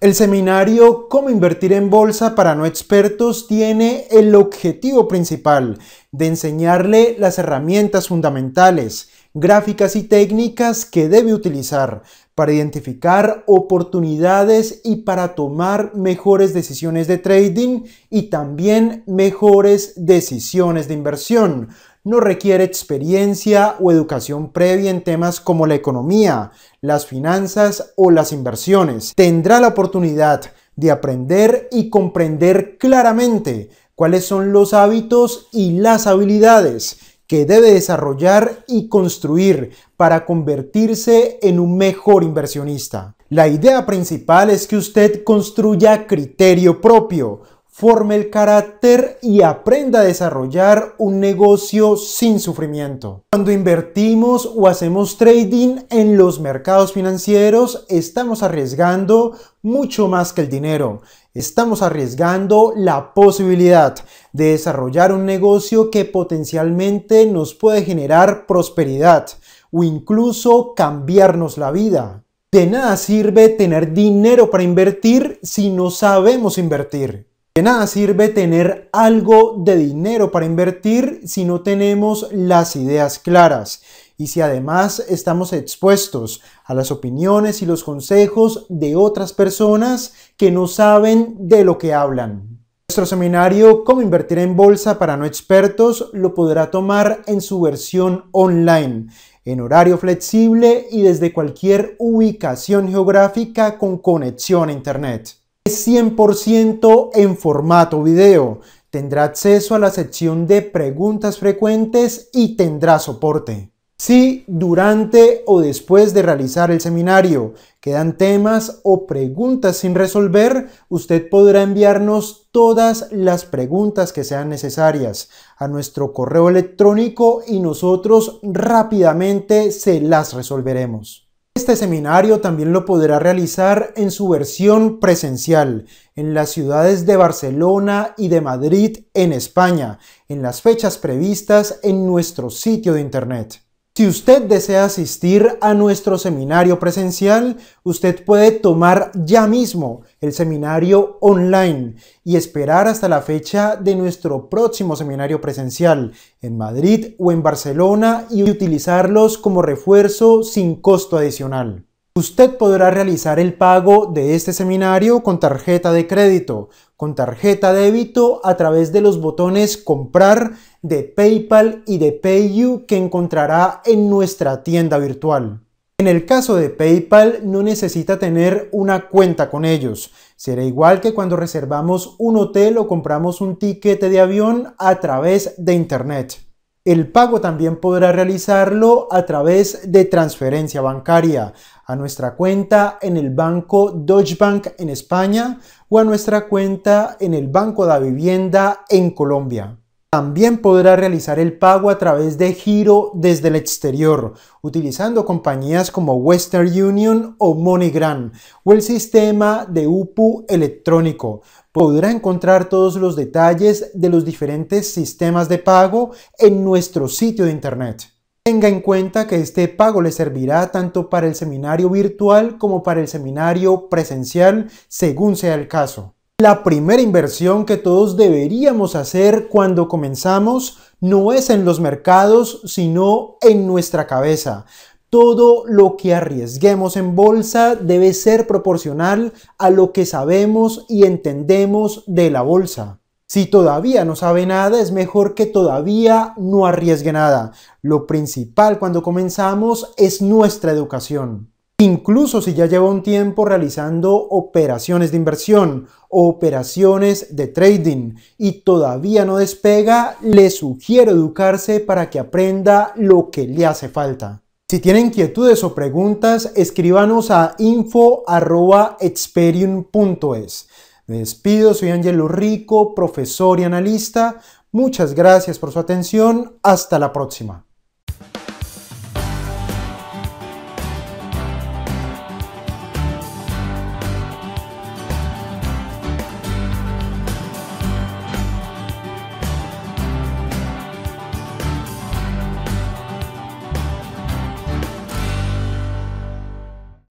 El seminario Cómo invertir en bolsa para no expertos tiene el objetivo principal de enseñarle las herramientas fundamentales, gráficas y técnicas que debe utilizar para identificar oportunidades y para tomar mejores decisiones de trading y también mejores decisiones de inversión no requiere experiencia o educación previa en temas como la economía, las finanzas o las inversiones. Tendrá la oportunidad de aprender y comprender claramente cuáles son los hábitos y las habilidades que debe desarrollar y construir para convertirse en un mejor inversionista. La idea principal es que usted construya criterio propio, forme el carácter y aprenda a desarrollar un negocio sin sufrimiento. Cuando invertimos o hacemos trading en los mercados financieros, estamos arriesgando mucho más que el dinero. Estamos arriesgando la posibilidad de desarrollar un negocio que potencialmente nos puede generar prosperidad o incluso cambiarnos la vida. De nada sirve tener dinero para invertir si no sabemos invertir. De nada sirve tener algo de dinero para invertir si no tenemos las ideas claras y si además estamos expuestos a las opiniones y los consejos de otras personas que no saben de lo que hablan. Nuestro seminario Cómo invertir en bolsa para no expertos lo podrá tomar en su versión online, en horario flexible y desde cualquier ubicación geográfica con conexión a Internet. 100% en formato video. Tendrá acceso a la sección de preguntas frecuentes y tendrá soporte. si durante o después de realizar el seminario quedan temas o preguntas sin resolver, usted podrá enviarnos todas las preguntas que sean necesarias a nuestro correo electrónico y nosotros rápidamente se las resolveremos. Este seminario también lo podrá realizar en su versión presencial en las ciudades de Barcelona y de Madrid en España, en las fechas previstas en nuestro sitio de internet. Si usted desea asistir a nuestro seminario presencial, usted puede tomar ya mismo el seminario online y esperar hasta la fecha de nuestro próximo seminario presencial en Madrid o en Barcelona y utilizarlos como refuerzo sin costo adicional. Usted podrá realizar el pago de este seminario con tarjeta de crédito, con tarjeta débito a través de los botones comprar de PayPal y de PayU que encontrará en nuestra tienda virtual. En el caso de PayPal no necesita tener una cuenta con ellos. Será igual que cuando reservamos un hotel o compramos un tiquete de avión a través de Internet. El pago también podrá realizarlo a través de transferencia bancaria, a nuestra cuenta en el banco Deutsche Bank en España o a nuestra cuenta en el Banco de Vivienda en Colombia. También podrá realizar el pago a través de giro desde el exterior, utilizando compañías como Western Union o MoneyGram o el sistema de UPU electrónico. Podrá encontrar todos los detalles de los diferentes sistemas de pago en nuestro sitio de internet. Tenga en cuenta que este pago le servirá tanto para el seminario virtual como para el seminario presencial, según sea el caso. La primera inversión que todos deberíamos hacer cuando comenzamos no es en los mercados, sino en nuestra cabeza. Todo lo que arriesguemos en bolsa debe ser proporcional a lo que sabemos y entendemos de la bolsa. Si todavía no sabe nada, es mejor que todavía no arriesgue nada. Lo principal cuando comenzamos es nuestra educación. Incluso si ya lleva un tiempo realizando operaciones de inversión o operaciones de trading y todavía no despega, le sugiero educarse para que aprenda lo que le hace falta. Si tiene inquietudes o preguntas, escríbanos a info.experium.es. Me despido, soy Angelo Rico, profesor y analista. Muchas gracias por su atención. Hasta la próxima.